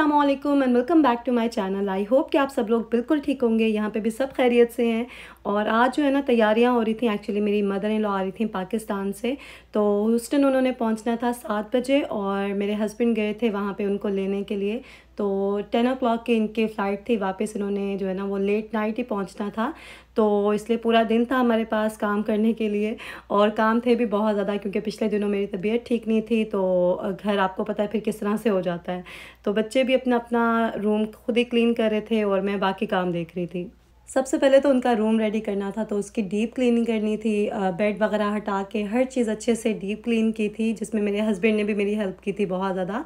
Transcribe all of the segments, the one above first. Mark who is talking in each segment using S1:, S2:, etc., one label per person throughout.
S1: Aslam and welcome back to my channel I hope कि आप सब लोग बिल्कुल ठीक होंगे यहाँ पे भी सब खैरियत से हैं और आज जो है ना तैयारियाँ हो रही थी एक्चुअली मेरी मदर इन लॉ आ रही थी पाकिस्तान से तो ह्यूस्टन उन्होंने पहुँचना था सात बजे और मेरे हस्बैंड गए थे वहाँ पर उनको लेने के लिए तो टेन ओ क्लाक के इनके फ़्लाइट थी वापस इन्होंने जो है ना वो लेट नाइट ही पहुंचना था तो इसलिए पूरा दिन था हमारे पास काम करने के लिए और काम थे भी बहुत ज़्यादा क्योंकि पिछले दिनों मेरी तबीयत ठीक नहीं थी तो घर आपको पता है फिर किस तरह से हो जाता है तो बच्चे भी अपना अपना रूम खुद ही क्लीन कर रहे थे और मैं बाकी काम देख रही थी सबसे पहले तो उनका रूम रेडी करना था तो उसकी डीप क्लीनिंग करनी थी बेड वगैरह हटा के हर चीज़ अच्छे से डीप क्लीन की थी जिसमें मेरे हस्बैंड ने भी मेरी हेल्प की थी बहुत ज़्यादा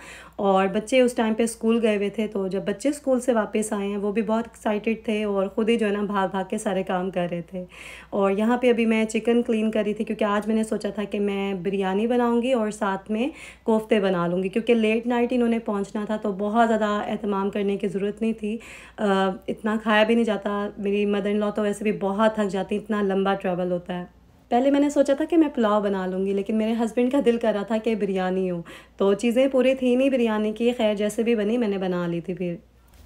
S1: और बच्चे उस टाइम पे स्कूल गए हुए थे तो जब बच्चे स्कूल से वापस आए हैं वो भी बहुत एक्साइटेड थे और ख़ुद ही जो है ना भाग भाग के सारे काम कर रहे थे और यहाँ पर अभी मैं चिकन क्लीन कर रही थी क्योंकि आज मैंने सोचा था कि मैं बिरयानी बनाऊँगी और साथ में कोफ्ते बना लूँगी क्योंकि लेट नाइट इन्होंने पहुँचना था तो बहुत ज़्यादा अहतमाम करने की ज़रूरत नहीं थी इतना खाया भी नहीं जाता मेरी मदर इन लॉ तो वैसे भी बहुत थक जाती इतना लंबा ट्रैवल होता है पहले मैंने सोचा था कि मैं पुलाव बना लूँगी लेकिन मेरे हस्बैंड का दिल कर रहा था कि बिरयानी हो तो चीज़ें पूरी थी नहीं बिरयानी की खैर जैसे भी बनी मैंने बना ली थी फिर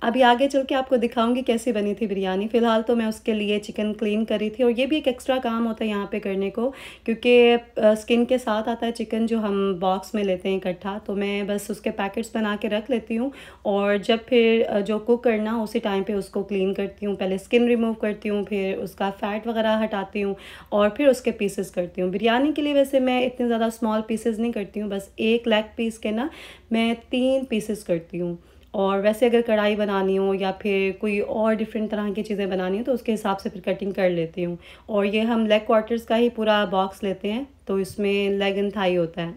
S1: अभी आगे चल के आपको दिखाऊंगी कैसे बनी थी बिरयानी फ़िलहाल तो मैं उसके लिए चिकन क्लीन करी थी और ये भी एक एक्स्ट्रा काम होता है यहाँ पे करने को क्योंकि स्किन के साथ आता है चिकन जो हम बॉक्स में लेते हैं इकट्ठा तो मैं बस उसके पैकेट्स बना के रख लेती हूँ और जब फिर जो कुक करना उसी टाइम पर उसको क्लीन करती हूँ पहले स्किन रिमूव करती हूँ फिर उसका फ़ैट वगैरह हटाती हूँ और फिर उसके पीसेस करती हूँ बिरयानी के लिए वैसे मैं इतने ज़्यादा स्मॉल पीसेज नहीं करती हूँ बस एक लेग पीस के ना मैं तीन पीसेस करती हूँ और वैसे अगर कढ़ाई बनानी हो या फिर कोई और डिफरेंट तरह की चीज़ें बनानी हो तो उसके हिसाब से फिर कटिंग कर लेती हूँ और ये हम लेग क्वार्टर्स का ही पूरा बॉक्स लेते हैं तो इसमें लेग एंड थाई होता है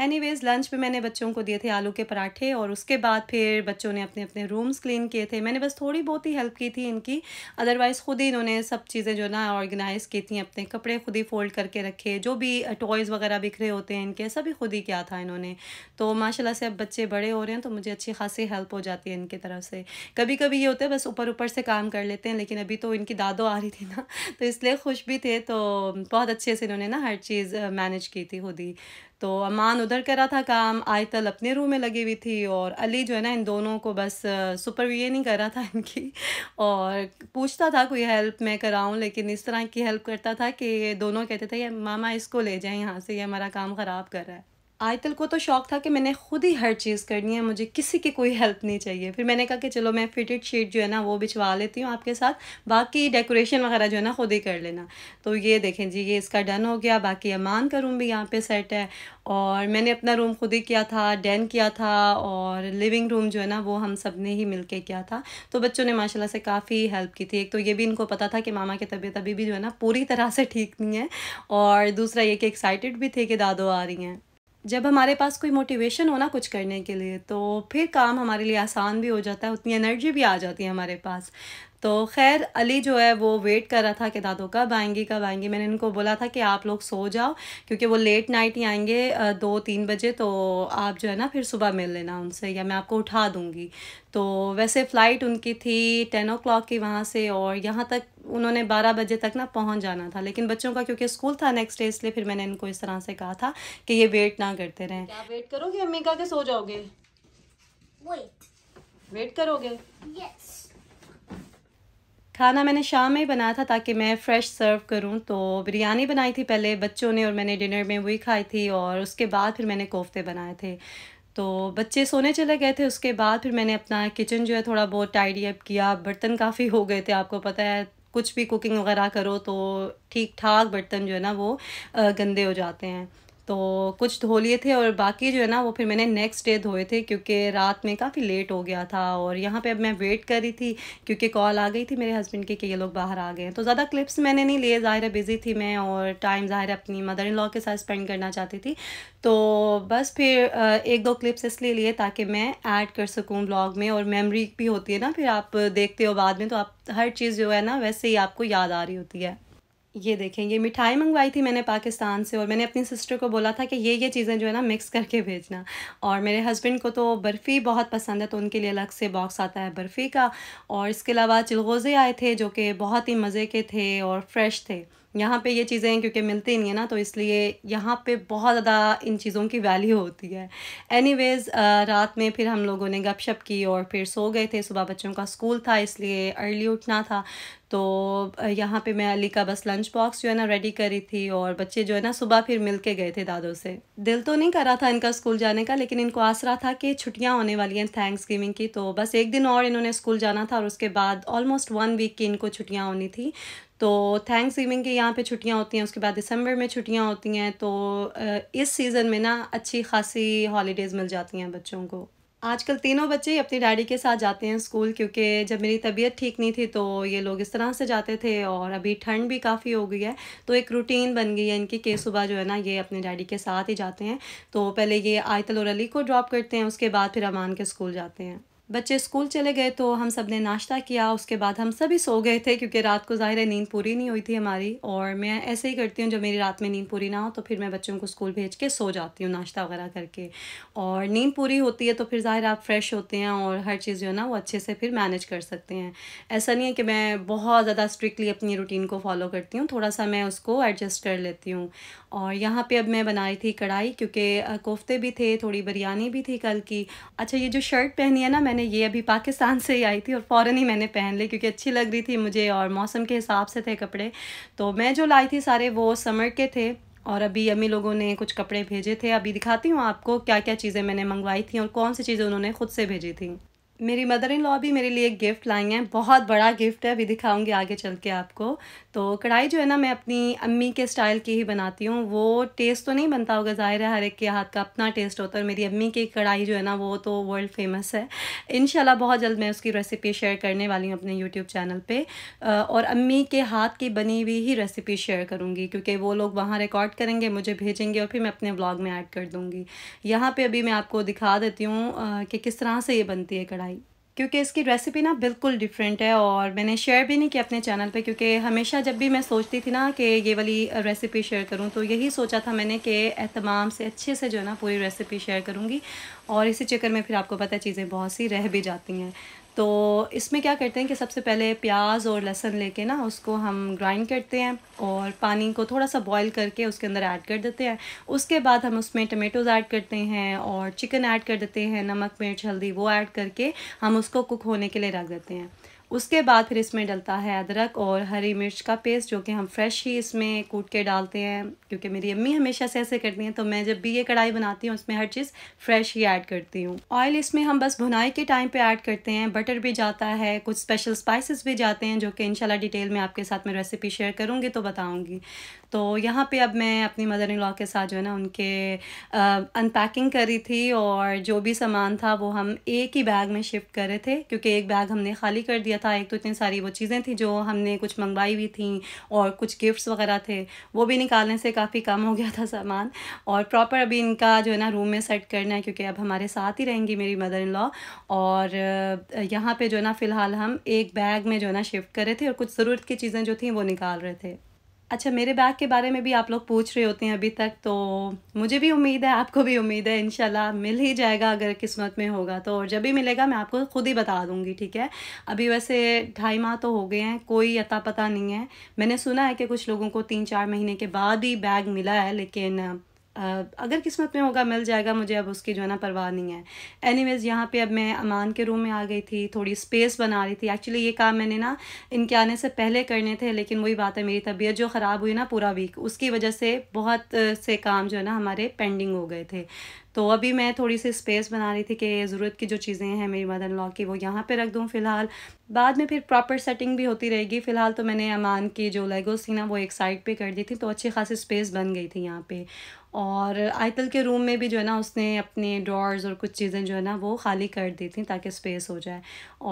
S1: एनीवेज लंच पे मैंने बच्चों को दिए थे आलू के पराठे और उसके बाद फिर बच्चों ने अपने अपने रूम्स क्लीन किए थे मैंने बस थोड़ी बहुत ही हेल्प की थी इनकी अदरवाइज़ खुद ही इन्होंने सब चीज़ें जो ना ऑर्गेनाइज़ की थी अपने कपड़े खुद ही फोल्ड करके रखे जो भी टॉयज़ वगैरह बिखरे होते हैं इनके सभी खुद ही किया था इन्होंने तो माशाला से अब बच्चे बड़े हो रहे हैं तो मुझे अच्छी खासी हेल्प हो जाती है इनकी तरफ से कभी कभी ये होता है बस ऊपर ऊपर से काम कर लेते हैं लेकिन अभी तो इनकी दादो आ रही थी ना तो इसलिए खुश भी थे तो बहुत अच्छे से इन्होंने ना हर चीज़ मैनेज की थी खुद ही तो अमान उधर कर रहा था काम आयतल अपने रूम में लगी हुई थी और अली जो है ना इन दोनों को बस सुपरविजन कर रहा था इनकी और पूछता था कोई हेल्प मैं कराऊँ लेकिन इस तरह की हेल्प करता था कि दोनों कहते थे ये मामा इसको ले जाए यहाँ से ये हमारा काम ख़राब कर रहा है आयतल को तो शौक था कि मैंने खुद ही हर चीज़ करनी है मुझे किसी की कोई हेल्प नहीं चाहिए फिर मैंने कहा कि चलो मैं फिटेड शीट जो है ना वो बिछवा लेती हूँ आपके साथ बाकी डेकोरेशन वगैरह जो है ना खुद ही कर लेना तो ये देखें जी ये इसका डन हो गया बाकी अमान का रूम भी यहाँ पे सेट है और मैंने अपना रूम खुद ही किया था डैन किया था और लिविंग रूम जो है ना वो हम सब ने ही मिल के किया था तो बच्चों ने माशाला से काफ़ी हेल्प की थी एक तो ये भी इनको पता था कि मामा की तबीयत अभी भी जो है ना पूरी तरह से ठीक नहीं है और दूसरा ये कि एक्साइटेड भी थे कि दादो आ रही हैं जब हमारे पास कोई मोटिवेशन हो ना कुछ करने के लिए तो फिर काम हमारे लिए आसान भी हो जाता है उतनी एनर्जी भी आ जाती है हमारे पास तो खैर अली जो है वो वेट कर रहा था कि दादो कब आएंगी कब आएंगी मैंने इनको बोला था कि आप लोग सो जाओ क्योंकि वो लेट नाइट ही आएंगे दो तीन बजे तो आप जो है ना फिर सुबह मिल लेना उनसे या मैं आपको उठा दूँगी तो वैसे फ़्लाइट उनकी थी टेन ओ क्लाक की वहाँ से और यहाँ तक उन्होंने बारह बजे तक ना पहुँच जाना था लेकिन बच्चों का क्योंकि स्कूल था नेक्स्ट डे इसलिए फिर मैंने इनको इस तरह से कहा था कि ये वेट ना करते रहें क्या वेट करोगे अम्मी का के सो जाओगे वेट वेट करोगे यस yes. खाना मैंने शाम में ही बनाया था ताकि मैं फ़्रेश सर्व करूं तो बिरयानी बनाई थी पहले बच्चों ने और मैंने डिनर में वही खाई थी और उसके बाद फिर मैंने कोफ्ते बनाए थे तो बच्चे सोने चले गए थे उसके बाद फिर मैंने अपना किचन जो है थोड़ा बहुत टाइडी अप किया बर्तन काफ़ी हो गए थे आपको पता है कुछ भी कुकिंग वगैरह करो तो ठीक ठाक बर्तन जो है ना वो गंदे हो जाते हैं तो कुछ धो लिए थे और बाकी जो है ना वो फिर मैंने नेक्स्ट डे धोए थे क्योंकि रात में काफ़ी लेट हो गया था और यहाँ पे अब मैं वेट कर रही थी क्योंकि कॉल आ गई थी मेरे हस्बैंड की कि ये लोग बाहर आ गए हैं तो ज़्यादा क्लिप्स मैंने नहीं लिए ज़ाहिर बिज़ी थी मैं और टाइम ज़ाहिर अपनी मदर इन लॉ के साथ स्पेंड करना चाहती थी तो बस फिर एक दो क्लिप्स इसलिए लिए ताकि मैं ऐड कर सकूँ ब्लॉग में और मेमरी भी होती है ना फिर आप देखते हो बाद में तो आप हर चीज़ जो है ना वैसे ही आपको याद आ रही होती है ये देखें ये मिठाई मंगवाई थी मैंने पाकिस्तान से और मैंने अपनी सिस्टर को बोला था कि ये ये चीज़ें जो है ना मिक्स करके भेजना और मेरे हस्बैंड को तो बर्फ़ी बहुत पसंद है तो उनके लिए अलग से बॉक्स आता है बर्फ़ी का और इसके अलावा चिलगोज़े आए थे जो कि बहुत ही मज़े के थे और फ्रेश थे यहाँ पे ये चीज़ें क्योंकि मिलती नहीं है ना तो इसलिए यहाँ पे बहुत ज़्यादा इन चीज़ों की वैल्यू होती है एनीवेज़ रात में फिर हम लोगों ने गपशप की और फिर सो गए थे सुबह बच्चों का स्कूल था इसलिए अर्ली उठना था तो यहाँ पे मैं अली का बस लंच बॉक्स जो है ना रेडी करी थी और बच्चे जो है ना सुबह फिर मिल के गए थे दादों से दिल तो नहीं करा था इनका स्कूल जाने का लेकिन इनको आसरा था कि छुट्टियाँ होने वाली हैं थैंक्स गिविंग की तो बस एक दिन और इन्होंने स्कूल जाना था और उसके बाद ऑलमोस्ट वन वीक की इनको छुट्टियाँ होनी थी तो थैंक्स गिविंग के यहाँ पे छुट्टियाँ होती हैं उसके बाद दिसंबर में छुट्टियाँ होती हैं तो इस सीज़न में ना अच्छी खासी हॉलीडेज़ मिल जाती हैं बच्चों को आजकल तीनों बच्चे अपने डैडी के साथ जाते हैं स्कूल क्योंकि जब मेरी तबीयत ठीक नहीं थी तो ये लोग इस तरह से जाते थे और अभी ठंड भी काफ़ी हो गई है तो एक रूटीन बन गई है इनकी कि सुबह जो है ना ये अपने डैडी के साथ ही जाते हैं तो पहले ये आयतल और अली को ड्रॉप करते हैं उसके बाद फिर अमान के स्कूल जाते हैं बच्चे स्कूल चले गए तो हम सब ने नाश्ता किया उसके बाद हम सभी सो गए थे क्योंकि रात को ज़ाहिर है नींद पूरी नहीं हुई थी हमारी और मैं ऐसे ही करती हूँ जब मेरी रात में नींद पूरी ना हो तो फिर मैं बच्चों को स्कूल भेज के सो जाती हूँ नाश्ता वगैरह करके और नींद पूरी होती है तो फिर ज़ाहिर आप फ्रेश होते हैं और हर चीज़ जो है ना वो अच्छे से फिर मैनेज कर सकते हैं ऐसा नहीं है कि मैं बहुत ज़्यादा स्ट्रिक्टली अपनी रूटीन को फॉलो करती हूँ थोड़ा सा मैं उसको एडजस्ट कर लेती हूँ और यहाँ पर अब मैं बना रही थी कढ़ाई क्योंकि कोफ्ते भी थे थोड़ी बिरयानी भी थी कल की अच्छा ये जो शर्ट पहनी है ना मैंने मैंने ये अभी पाकिस्तान से ही आई थी और फ़ौर ही मैंने पहन ली क्योंकि अच्छी लग रही थी मुझे और मौसम के हिसाब से थे कपड़े तो मैं जो लाई थी सारे वो समर के थे और अभी अम्मी लोगों ने कुछ कपड़े भेजे थे अभी दिखाती हूँ आपको क्या क्या चीज़ें मैंने मंगवाई थी और कौन सी चीज़ें उन्होंने ख़ुद से भेजी थी मेरी मदर इन लॉ भी मेरे लिए एक गिफ्ट लाई हैं बहुत बड़ा गिफ्ट है अभी दिखाऊंगी आगे चल के आपको तो कढ़ाई जो है ना मैं अपनी अम्मी के स्टाइल की ही बनाती हूँ वो टेस्ट तो नहीं बनता होगा ज़ाहिर है हर एक के हाथ का अपना टेस्ट होता है मेरी अम्मी की कढ़ाई जो है ना वो तो वर्ल्ड फेमस है इन बहुत जल्द मैं उसकी रेसिपी शेयर करने वाली हूँ अपने यूट्यूब चैनल पर और अम्मी के हाथ की बनी हुई ही रेसिपी शेयर करूँगी क्योंकि वो लोग वहाँ रिकॉर्ड करेंगे मुझे भेजेंगे और फिर मैं अपने ब्लॉग में ऐड कर दूँगी यहाँ पर अभी मैं आपको दिखा देती हूँ कि किस तरह से ये बनती है कढ़ाई क्योंकि इसकी रेसिपी ना बिल्कुल डिफरेंट है और मैंने शेयर भी नहीं किया अपने चैनल पे क्योंकि हमेशा जब भी मैं सोचती थी ना कि ये वाली रेसिपी शेयर करूं तो यही सोचा था मैंने कि एहतमाम से अच्छे से जो है ना पूरी रेसिपी शेयर करूंगी और इसी चक्कर में फिर आपको पता है चीज़ें बहुत सी रह भी जाती हैं तो इसमें क्या करते हैं कि सबसे पहले प्याज और लहसुन लेके ना उसको हम ग्राइंड करते हैं और पानी को थोड़ा सा बॉईल करके उसके अंदर ऐड कर देते हैं उसके बाद हम उसमें टमेटोज़ ऐड करते हैं और चिकन ऐड कर देते हैं नमक मिर्च हल्दी वो ऐड करके हम उसको कुक होने के लिए रख देते हैं उसके बाद फिर इसमें डलता है अदरक और हरी मिर्च का पेस्ट जो कि हम फ्रेश ही इसमें कूट के डालते हैं क्योंकि मेरी अम्मी हमेशा से ऐसे करती हैं तो मैं जब भी ये कढ़ाई बनाती हूँ उसमें हर चीज़ फ्रेश ही ऐड करती हूँ ऑयल इसमें हम बस भुनाई के टाइम पर ऐड करते हैं बटर भी जाता है कुछ स्पेशल स्पाइसेस भी जाते हैं जो कि इन डिटेल में आपके साथ मैं रेसिपी शेयर करूँगी तो बताऊँगी तो यहाँ पर अब मैं अपनी मदर इन लॉ के साथ जो है ना उनके अनपैकिंग करी थी और जो भी सामान था वो हम एक ही बैग में शिफ्ट करे थे क्योंकि एक बैग हमने खाली कर दिया था एक तो इतनी सारी वो चीज़ें थी जो हमने कुछ मंगवाई हुई थी और कुछ गिफ्ट्स वगैरह थे वो भी निकालने से काफ़ी कम हो गया था सामान और प्रॉपर अभी इनका जो है ना रूम में सेट करना है क्योंकि अब हमारे साथ ही रहेंगी मेरी मदर इन लॉ और यहाँ पर जो है ना फ़िलहाल हम एक बैग में जो है ना शिफ्ट कर रहे थे और कुछ ज़रूरत की चीज़ें जो थी वो निकाल रहे थे अच्छा मेरे बैग के बारे में भी आप लोग पूछ रहे होते हैं अभी तक तो मुझे भी उम्मीद है आपको भी उम्मीद है इनशाला मिल ही जाएगा अगर किस्मत में होगा तो और जब भी मिलेगा मैं आपको ख़ुद ही बता दूंगी ठीक है अभी वैसे ढाई माह तो हो गए हैं कोई अता पता नहीं है मैंने सुना है कि कुछ लोगों को तीन चार महीने के बाद ही बैग मिला है लेकिन अगर किस्मत में होगा मिल जाएगा मुझे अब उसकी जो है ना परवाह नहीं है एनीवेज़ यहाँ पे अब मैं अमान के रूम में आ गई थी थोड़ी स्पेस बना रही थी एक्चुअली ये काम मैंने ना इनके आने से पहले करने थे लेकिन वही बात है मेरी तबीयत जो ख़राब हुई ना पूरा वीक उसकी वजह से बहुत से काम जो है ना हमारे पेंडिंग हो गए थे तो अभी मैं थोड़ी सी स्पेस बना रही थी कि ज़रूरत की जो चीज़ें हैं मेरी मदर लॉ की वो यहाँ पे रख दूँ फ़िलहाल बाद में फिर प्रॉपर सेटिंग भी होती रहेगी फ़िलहाल तो मैंने अमान की जो लेगोस थी ना वो एक साइड पे कर दी थी तो अच्छी खासी स्पेस बन गई थी यहाँ पे और आयतल के रूम में भी जो है ना उसने अपने ड्रॉर्स और कुछ चीज़ें जो है ना वो खाली कर दी थी ताकि स्पेस हो जाए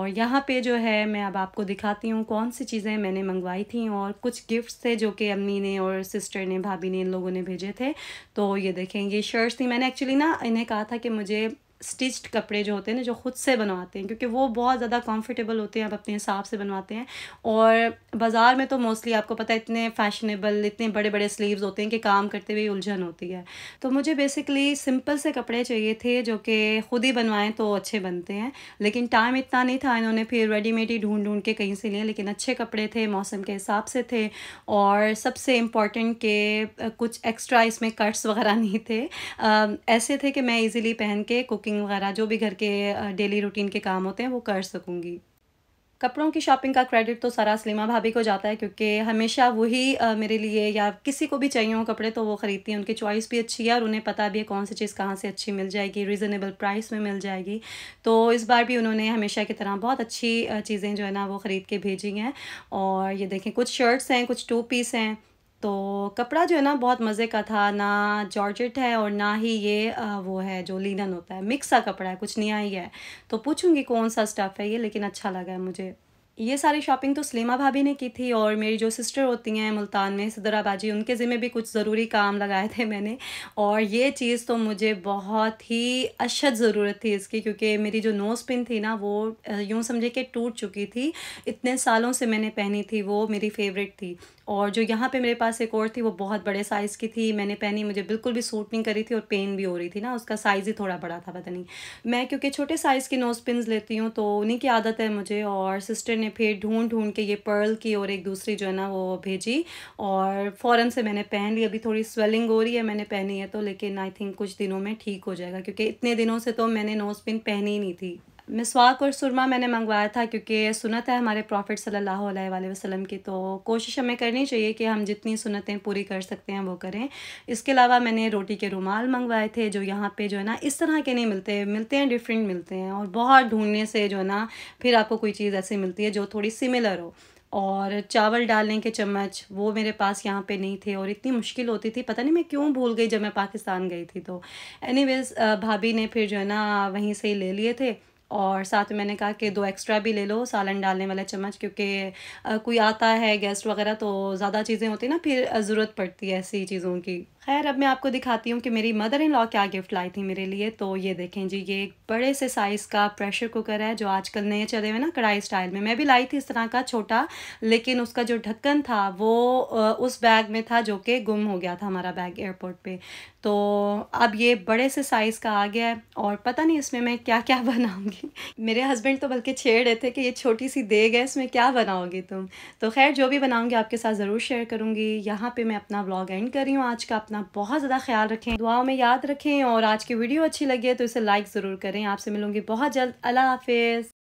S1: और यहाँ पे जो है मैं अब आपको दिखाती हूँ कौन सी चीज़ें मैंने मंगवाई थी और कुछ गिफ्ट्स थे जो कि अम्मी ने और सिस्टर ने भाभी ने इन लोगों ने भेजे थे तो ये देखेंगे शर्ट्स थी मैंने एक्चुअली ना इन्हें कहा था कि मुझे स्टिच्ड कपड़े जो होते हैं ना जो खुद से बनवाते हैं क्योंकि वो बहुत ज़्यादा कंफर्टेबल होते हैं आप अपने हिसाब से बनवाते हैं और बाज़ार में तो मोस्टली आपको पता है इतने फैशनेबल इतने बड़े बड़े स्लीव्स होते हैं कि काम करते हुए उलझन होती है तो मुझे बेसिकली सिंपल से कपड़े चाहिए थे जो कि खुद ही बनवाएं तो अच्छे बनते हैं लेकिन टाइम इतना नहीं था इन्होंने फिर रेडीमेड ही ढूंढ ढूंढ के कहीं से लिए लेकिन अच्छे कपड़े थे मौसम के हिसाब से थे और सबसे इम्पॉर्टेंट के कुछ एक्स्ट्रा इसमें कट्स वगैरह नहीं थे ऐसे थे कि मैं ईज़िली पहन के कुकिंग शॉपिंग वगैरह जो भी घर के डेली रूटीन के काम होते हैं वो कर सकूँगी कपड़ों की शॉपिंग का क्रेडिट तो सारा सलीमा भाभी को जाता है क्योंकि हमेशा वही मेरे लिए या किसी को भी चाहिए हो कपड़े तो वो ख़रीदती हैं उनकी चॉइस भी अच्छी है और उन्हें पता भी है कौन सी चीज़ कहाँ से अच्छी मिल जाएगी रीज़नेबल प्राइस में मिल जाएगी तो इस बार भी उन्होंने हमेशा की तरह बहुत अच्छी चीज़ें जो है ना वो ख़रीद के भेजी हैं और ये देखें कुछ शर्ट्स हैं कुछ टू पीस हैं तो कपड़ा जो है ना बहुत मज़े का था ना जॉर्जेट है और ना ही ये आ, वो है जो लीनन होता है मिक्स सा कपड़ा है कुछ नहीं आई है तो पूछूंगी कौन सा स्टफ़ है ये लेकिन अच्छा लगा है मुझे ये सारी शॉपिंग तो सलीमा भाभी ने की थी और मेरी जो सिस्टर होती हैं मुल्तान में सदरा उनके ज़िम्मे भी कुछ ज़रूरी काम लगाए थे मैंने और ये चीज़ तो मुझे बहुत ही अशद ज़रूरत थी इसकी क्योंकि मेरी जो नोज़ पिन थी ना वो यूँ समझे कि टूट चुकी थी इतने सालों से मैंने पहनी थी वो मेरी फेवरेट थी और जो यहाँ पे मेरे पास एक और थी वो बहुत बड़े साइज़ की थी मैंने पहनी मुझे बिल्कुल भी सूट नहीं करी थी और पेन भी हो रही थी ना उसका साइज़ ही थोड़ा बड़ा था पता नहीं मैं क्योंकि छोटे साइज़ की नोज पिन लेती हूँ तो उन्हीं की आदत है मुझे और सिस्टर ने फिर ढूंढ ढूंढ के ये पर्ल की और एक दूसरी जो है ना वो भेजी और फ़ौर से मैंने पहन ली अभी थोड़ी स्वेलिंग हो रही है मैंने पहनी है तो लेकिन आई थिंक कुछ दिनों में ठीक हो जाएगा क्योंकि इतने दिनों से तो मैंने नोज पिन पहनी ही नहीं थी मिसवाक और सुरमा मैंने मंगवाया था क्योंकि सुनत है हमारे प्रॉफिट सल्लल्लाहु अलैहि वसल्लम की तो कोशिश हमें करनी चाहिए कि हम जितनी सुनतें पूरी कर सकते हैं वो करें इसके अलावा मैंने रोटी के रुमाल मंगवाए थे जो यहाँ पे जो है ना इस तरह के नहीं मिलते मिलते हैं डिफरेंट मिलते हैं और बहुत ढूंढने से जो है ना फिर आपको कोई चीज़ ऐसी मिलती है जो थोड़ी सिमिलर हो और चावल डालने के चम्मच वो मेरे पास यहाँ पे नहीं थे और इतनी मुश्किल होती थी पता नहीं मैं क्यों भूल गई जब मैं पाकिस्तान गई थी तो एनीवेज भाभी ने फिर जो है ना वहीं से ही ले लिए थे और साथ में मैंने कहा कि दो एक्स्ट्रा भी ले लो सालन डालने वाला चम्मच क्योंकि कोई आता है गेस्ट वगैरह तो ज़्यादा चीज़ें होती ना फिर ज़रूरत पड़ती है ऐसी चीज़ों की खैर अब मैं आपको दिखाती हूँ कि मेरी मदर इन लॉ क्या गिफ्ट लाई थी मेरे लिए तो ये देखें जी ये एक बड़े से साइज़ का प्रेशर कुकर है जो आजकल नए चले हुए ना कढ़ाई स्टाइल में मैं भी लाई थी इस तरह का छोटा लेकिन उसका जो ढक्कन था वो उस बैग में था जो कि गुम हो गया था हमारा बैग एयरपोर्ट पर तो अब ये बड़े से साइज़ का आ गया है और पता नहीं इसमें मैं क्या क्या बनाऊँगी मेरे हस्बैंड तो बल्कि छेड़ रहे थे कि ये छोटी सी देग है इसमें क्या बनाओगी तुम तो खैर जो भी बनाऊँगी आपके साथ ज़रूर शेयर करूँगी यहाँ पर मैं अपना ब्लॉग एंड कर रही हूँ आज का अपना अपना बहुत ज़्यादा ख्याल रखें दुआओं में याद रखें और आज की वीडियो अच्छी लगी है तो इसे लाइक ज़रूर करें आपसे मिलूंगी बहुत जल्द अल्लाह हाफिज़